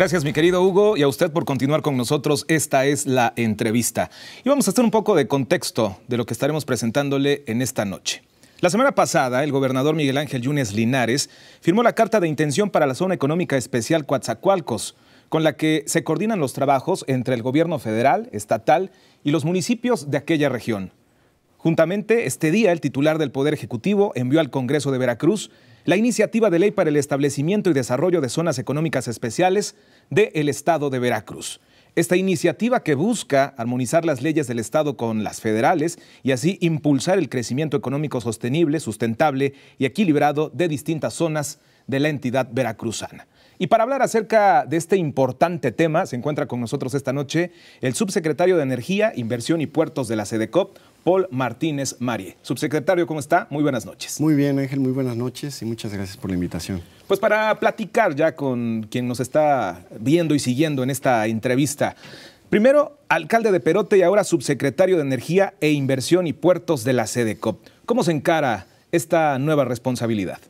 Gracias, mi querido Hugo, y a usted por continuar con nosotros. Esta es la entrevista. Y vamos a hacer un poco de contexto de lo que estaremos presentándole en esta noche. La semana pasada, el gobernador Miguel Ángel Yunes Linares firmó la Carta de Intención para la Zona Económica Especial Coatzacoalcos, con la que se coordinan los trabajos entre el gobierno federal, estatal y los municipios de aquella región. Juntamente, este día, el titular del Poder Ejecutivo envió al Congreso de Veracruz la iniciativa de ley para el establecimiento y desarrollo de zonas económicas especiales del Estado de Veracruz. Esta iniciativa que busca armonizar las leyes del Estado con las federales y así impulsar el crecimiento económico sostenible, sustentable y equilibrado de distintas zonas de la entidad veracruzana. Y para hablar acerca de este importante tema, se encuentra con nosotros esta noche el subsecretario de Energía, Inversión y Puertos de la SEDECOP, Paul Martínez Marie. Subsecretario, ¿cómo está? Muy buenas noches. Muy bien, Ángel, muy buenas noches y muchas gracias por la invitación. Pues para platicar ya con quien nos está viendo y siguiendo en esta entrevista, Primero, alcalde de Perote y ahora subsecretario de Energía e Inversión y Puertos de la SEDECOP. ¿Cómo se encara esta nueva responsabilidad?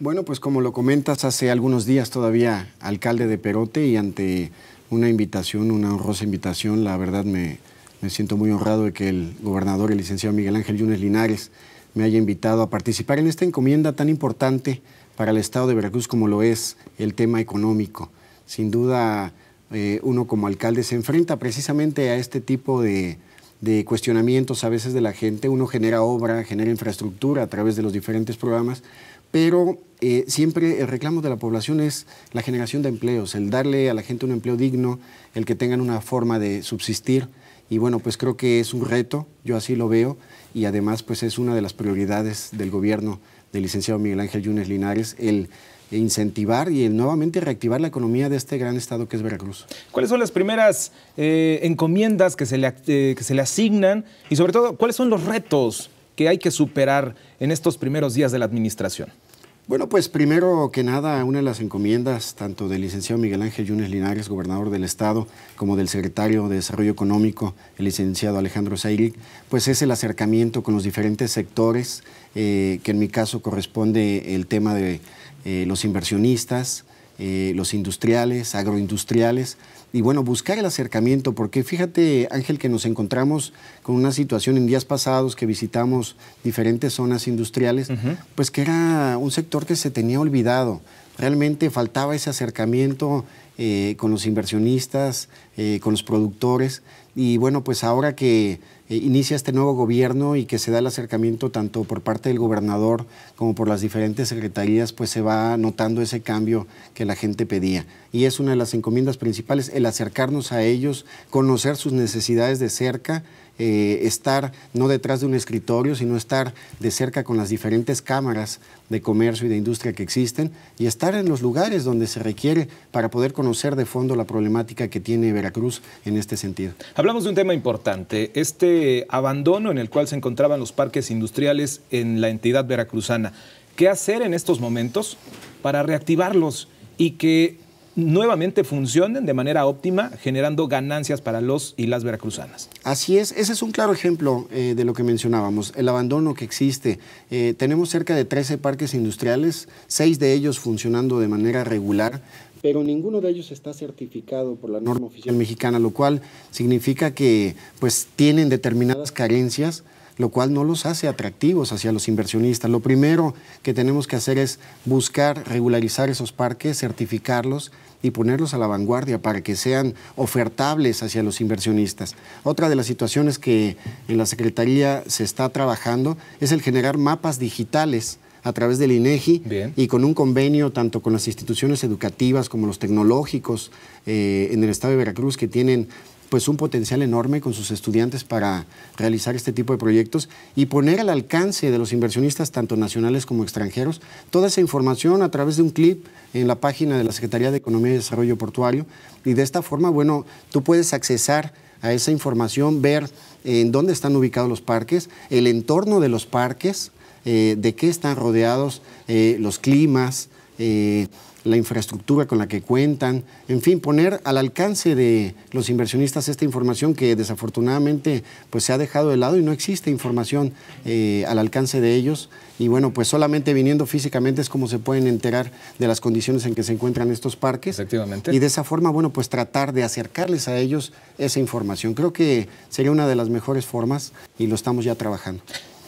Bueno, pues como lo comentas, hace algunos días todavía alcalde de Perote y ante una invitación, una honrosa invitación, la verdad me, siento muy honrado de que el gobernador, el licenciado Miguel Ángel Yunes Linares, me haya invitado a participar en esta encomienda tan importante para el Estado de Veracruz como lo es el tema económico. Sin duda, eh, uno como alcalde se enfrenta precisamente a este tipo de cuestionamientos a veces de la gente. Uno genera obra, genera infraestructura a través de los diferentes programas, pero eh, siempre el reclamo de la población es la generación de empleos, el darle a la gente un empleo digno, el que tengan una forma de subsistir. Y bueno, pues creo que es un reto, yo así lo veo, y además pues es una de las prioridades del gobierno del licenciado Miguel Ángel Yunes Linares, el incentivar y el nuevamente reactivar la economía de este gran estado que es Veracruz. ¿Cuáles son las primeras eh, encomiendas que se, le, eh, que se le asignan y sobre todo cuáles son los retos que hay que superar en estos primeros días de la administración? Bueno, pues primero que nada, una de las encomiendas tanto del licenciado Miguel Ángel Yunes Linares, gobernador del Estado, como del secretario de Desarrollo Económico, el licenciado Alejandro Zairic, pues es el acercamiento con los diferentes sectores, eh, que en mi caso corresponde el tema de eh, los inversionistas, eh, los industriales, agroindustriales, y bueno, buscar el acercamiento, porque fíjate Ángel que nos encontramos con una situación en días pasados que visitamos diferentes zonas industriales, pues que era un sector que se tenía olvidado, realmente faltaba ese acercamiento eh, con los inversionistas, eh, con los productores, y bueno, pues ahora que eh, inicia este nuevo gobierno y que se da el acercamiento tanto por parte del gobernador como por las diferentes secretarías, pues se va notando ese cambio que la gente pedía y es una de las encomiendas principales el acercarnos a ellos, conocer sus necesidades de cerca, eh, estar no detrás de un escritorio, sino estar de cerca con las diferentes cámaras de comercio y de industria que existen y estar en los lugares donde se requiere para poder conocer de fondo la problemática que tiene Veracruz en este sentido. Hablamos de un tema importante, este abandono en el cual se encontraban los parques industriales en la entidad veracruzana. ¿Qué hacer en estos momentos para reactivarlos y que nuevamente funcionen de manera óptima, generando ganancias para los y las veracruzanas. Así es, ese es un claro ejemplo eh, de lo que mencionábamos, el abandono que existe. Eh, tenemos cerca de 13 parques industriales, 6 de ellos funcionando de manera regular, pero ninguno de ellos está certificado por la norma oficial mexicana, lo cual significa que pues tienen determinadas carencias lo cual no los hace atractivos hacia los inversionistas. Lo primero que tenemos que hacer es buscar regularizar esos parques, certificarlos y ponerlos a la vanguardia para que sean ofertables hacia los inversionistas. Otra de las situaciones que en la Secretaría se está trabajando es el generar mapas digitales a través del INEGI e y con un convenio tanto con las instituciones educativas como los tecnológicos eh, en el estado de Veracruz que tienen pues un potencial enorme con sus estudiantes para realizar este tipo de proyectos y poner al alcance de los inversionistas, tanto nacionales como extranjeros, toda esa información a través de un clip en la página de la Secretaría de Economía y Desarrollo Portuario. Y de esta forma, bueno, tú puedes accesar a esa información, ver en dónde están ubicados los parques, el entorno de los parques, eh, de qué están rodeados, eh, los climas, eh, la infraestructura con la que cuentan, en fin, poner al alcance de los inversionistas esta información que desafortunadamente pues, se ha dejado de lado y no existe información eh, al alcance de ellos. Y bueno, pues solamente viniendo físicamente es como se pueden enterar de las condiciones en que se encuentran estos parques. Efectivamente. Y de esa forma, bueno, pues tratar de acercarles a ellos esa información. Creo que sería una de las mejores formas y lo estamos ya trabajando.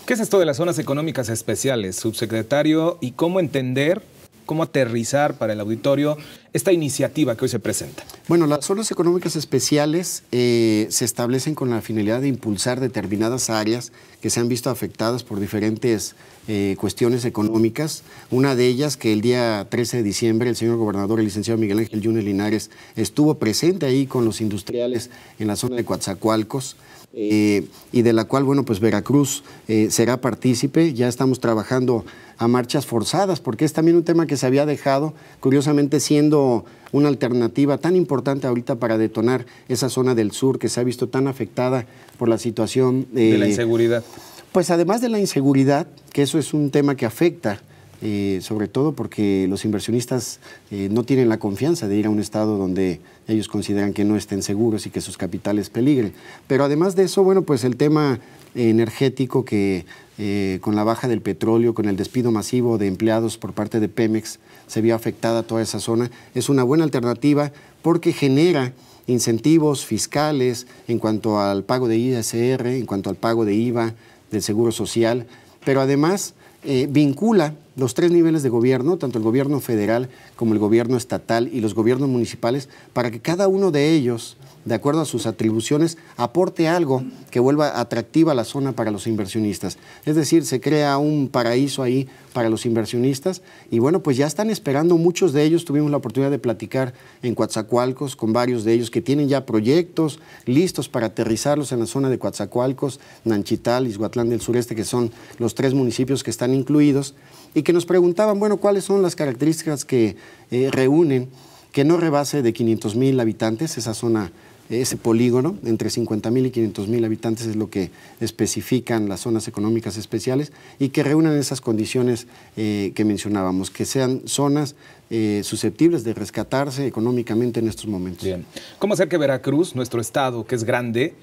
¿Qué es esto de las zonas económicas especiales, subsecretario? ¿Y cómo entender cómo aterrizar para el auditorio esta iniciativa que hoy se presenta? Bueno, las zonas económicas especiales eh, se establecen con la finalidad de impulsar determinadas áreas que se han visto afectadas por diferentes eh, cuestiones económicas. Una de ellas que el día 13 de diciembre el señor gobernador, el licenciado Miguel Ángel Yunes Linares, estuvo presente ahí con los industriales en la zona de Coatzacoalcos. Eh, y de la cual, bueno, pues Veracruz será partícipe. Ya estamos trabajando a marchas forzadas, porque es también un tema que se había dejado, curiosamente siendo una alternativa tan importante ahorita para detonar esa zona del sur que se ha visto tan afectada por la situación de la eh, inseguridad. Pues además de la inseguridad, que eso es un tema que afecta eh, sobre todo porque los inversionistas eh, no tienen la confianza de ir a un estado donde ellos consideran que no estén seguros y que sus capitales peligren. Pero además de eso, bueno, pues el tema energético que eh, con la baja del petróleo, con el despido masivo de empleados por parte de Pemex, se vio afectada toda esa zona, es una buena alternativa porque genera incentivos fiscales en cuanto al pago de ISR, en cuanto al pago de IVA, del Seguro Social, pero además eh, vincula los tres niveles de gobierno, tanto el gobierno federal como el gobierno estatal y los gobiernos municipales, para que cada uno de ellos de acuerdo a sus atribuciones, aporte algo que vuelva atractiva la zona para los inversionistas. Es decir, se crea un paraíso ahí para los inversionistas y bueno, pues ya están esperando muchos de ellos. Tuvimos la oportunidad de platicar en Coatzacoalcos con varios de ellos que tienen ya proyectos listos para aterrizarlos en la zona de Coatzacoalcos, Nanchital, Izhuatlán del Sureste, que son los tres municipios que están incluidos y que nos preguntaban, bueno, cuáles son las características que eh, reúnen que no rebase de 500 mil habitantes esa zona ese polígono, entre 50.000 y 500.000 habitantes es lo que especifican las zonas económicas especiales y que reúnan esas condiciones eh, que mencionábamos, que sean zonas eh, susceptibles de rescatarse económicamente en estos momentos. Bien. ¿Cómo hacer que Veracruz, nuestro estado, que es grande,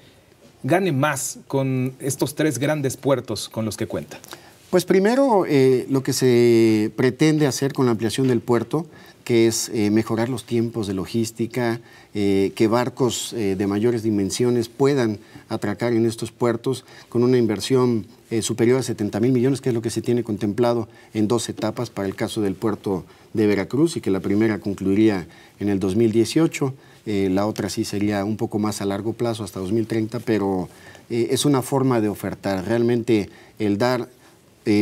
gane más con estos tres grandes puertos con los que cuenta? Pues primero, eh, lo que se pretende hacer con la ampliación del puerto que es eh, mejorar los tiempos de logística, eh, que barcos eh, de mayores dimensiones puedan atracar en estos puertos con una inversión superior a 70 mil millones, que es lo que se tiene contemplado en dos etapas para el caso del puerto de Veracruz y que la primera concluiría en el 2018, la otra sí sería un poco más a largo plazo, hasta 2030, pero es una forma de ofertar, realmente el dar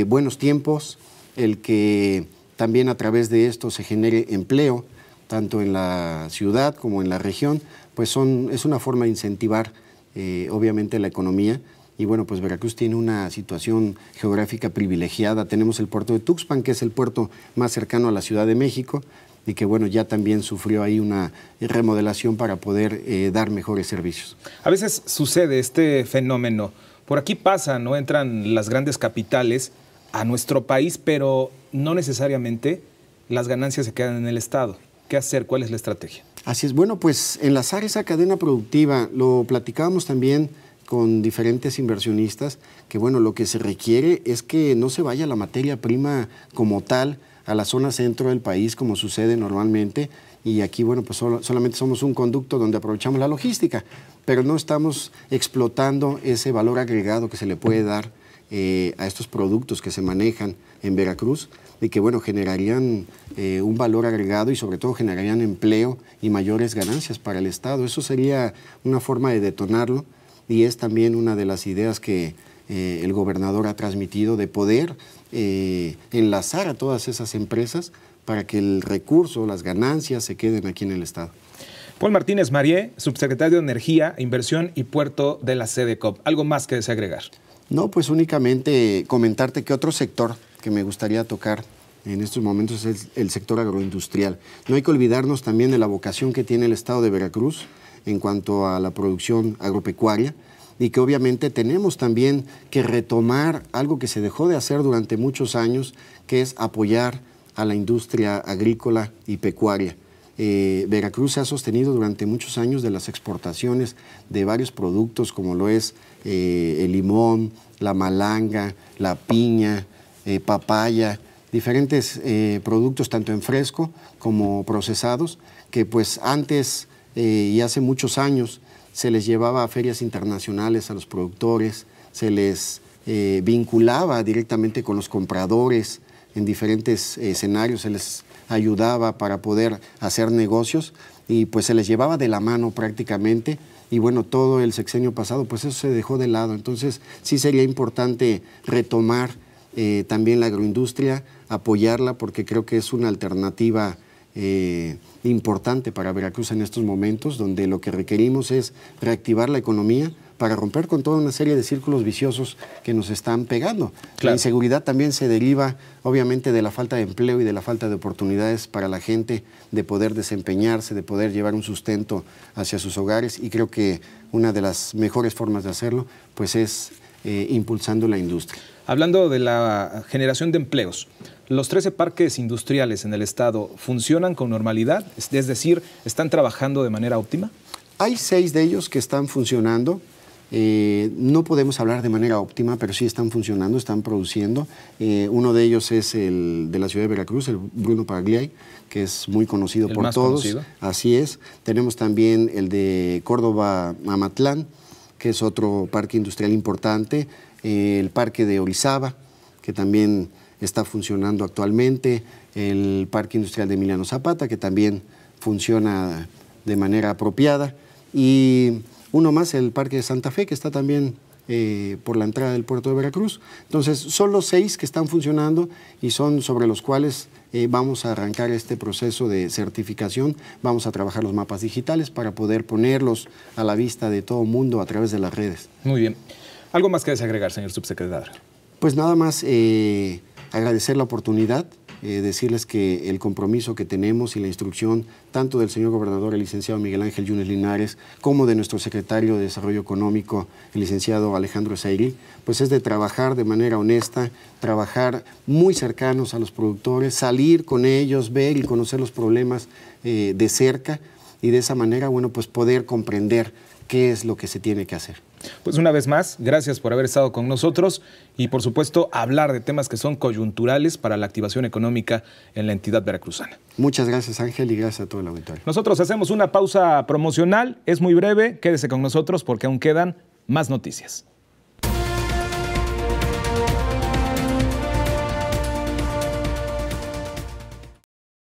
buenos tiempos, el que también a través de esto se genere empleo, tanto en la ciudad como en la región, pues son, es una forma de incentivar eh, obviamente la economía. Y bueno, pues Veracruz tiene una situación geográfica privilegiada. Tenemos el puerto de Tuxpan, que es el puerto más cercano a la Ciudad de México y que bueno, ya también sufrió ahí una remodelación para poder eh, dar mejores servicios. A veces sucede este fenómeno. Por aquí pasa, ¿no? Entran las grandes capitales a nuestro país, pero no necesariamente las ganancias se quedan en el Estado. ¿Qué hacer? ¿Cuál es la estrategia? Así es. Bueno, pues enlazar esa cadena productiva, lo platicábamos también con diferentes inversionistas, que bueno, lo que se requiere es que no se vaya la materia prima como tal a la zona centro del país, como sucede normalmente, y aquí, bueno, pues solamente somos un conducto donde aprovechamos la logística, pero no estamos explotando ese valor agregado que se le puede dar eh, a estos productos que se manejan en Veracruz y que, bueno, generarían eh, un valor agregado y sobre todo generarían empleo y mayores ganancias para el Estado. Eso sería una forma de detonarlo y es también una de las ideas que eh, el gobernador ha transmitido de poder enlazar a todas esas empresas para que el recurso, las ganancias se queden aquí en el Estado. Paul Martínez Marié, subsecretario de Energía, Inversión y Puerto de la Sede COP. ¿Algo más que desagregar? No, pues únicamente comentarte que otro sector que me gustaría tocar en estos momentos es el sector agroindustrial. No hay que olvidarnos también de la vocación que tiene el estado de Veracruz en cuanto a la producción agropecuaria y que obviamente tenemos también que retomar algo que se dejó de hacer durante muchos años, que es apoyar a la industria agrícola y pecuaria. Eh, Veracruz se ha sostenido durante muchos años de las exportaciones de varios productos como lo es eh, el limón, la malanga, la piña, eh, papaya, diferentes eh, productos tanto en fresco como procesados, que pues antes y hace muchos años se les llevaba a ferias internacionales a los productores, se les vinculaba directamente con los compradores en diferentes escenarios, se les ayudaba para poder hacer negocios y pues se les llevaba de la mano prácticamente y bueno, todo el sexenio pasado, pues eso se dejó de lado. Entonces sí sería importante retomar eh, también la agroindustria, apoyarla, porque creo que es una alternativa eh, importante para Veracruz en estos momentos, donde lo que requerimos es reactivar la economía, para romper con toda una serie de círculos viciosos que nos están pegando. La inseguridad también se deriva, obviamente, de la falta de empleo y de la falta de oportunidades para la gente de poder desempeñarse, de poder llevar un sustento hacia sus hogares. Y creo que una de las mejores formas de hacerlo, pues es eh, impulsando la industria. Hablando de la generación de empleos, los 13 parques industriales en el estado funcionan con normalidad, es decir, están trabajando de manera óptima. Hay seis de ellos que están funcionando, eh, no podemos hablar de manera óptima, pero sí están funcionando, están produciendo. Eh, uno de ellos es el de la ciudad de Veracruz, el Bruno Pagliai, que es muy conocido por todos. Así es. Tenemos también el de Córdoba Amatlán, que es otro parque industrial importante. Eh, el parque de Orizaba, que también está funcionando actualmente. El parque industrial de Emiliano Zapata, que también funciona de manera apropiada. Y uno más, el Parque de Santa Fe, que está también eh, por la entrada del puerto de Veracruz. Entonces, son los seis que están funcionando y son sobre los cuales eh, vamos a arrancar este proceso de certificación. Vamos a trabajar los mapas digitales para poder ponerlos a la vista de todo el mundo a través de las redes. Muy bien. ¿Algo más que desagregar, señor subsecretario? Pues nada más eh, agradecer la oportunidad eh, decirles que el compromiso que tenemos y la instrucción tanto del señor gobernador, el licenciado Miguel Ángel Yunes Linares, como de nuestro secretario de Desarrollo Económico, el licenciado Alejandro Zairi, pues es de trabajar de manera honesta, trabajar muy cercanos a los productores, salir con ellos, ver y conocer los problemas eh, de cerca y de esa manera, bueno, pues poder comprender qué es lo que se tiene que hacer pues una vez más, gracias por haber estado con nosotros y por supuesto hablar de temas que son coyunturales para la activación económica en la entidad veracruzana. Muchas gracias Ángel y gracias a todo el auditorio. Nosotros hacemos una pausa promocional, es muy breve, quédese con nosotros porque aún quedan más noticias.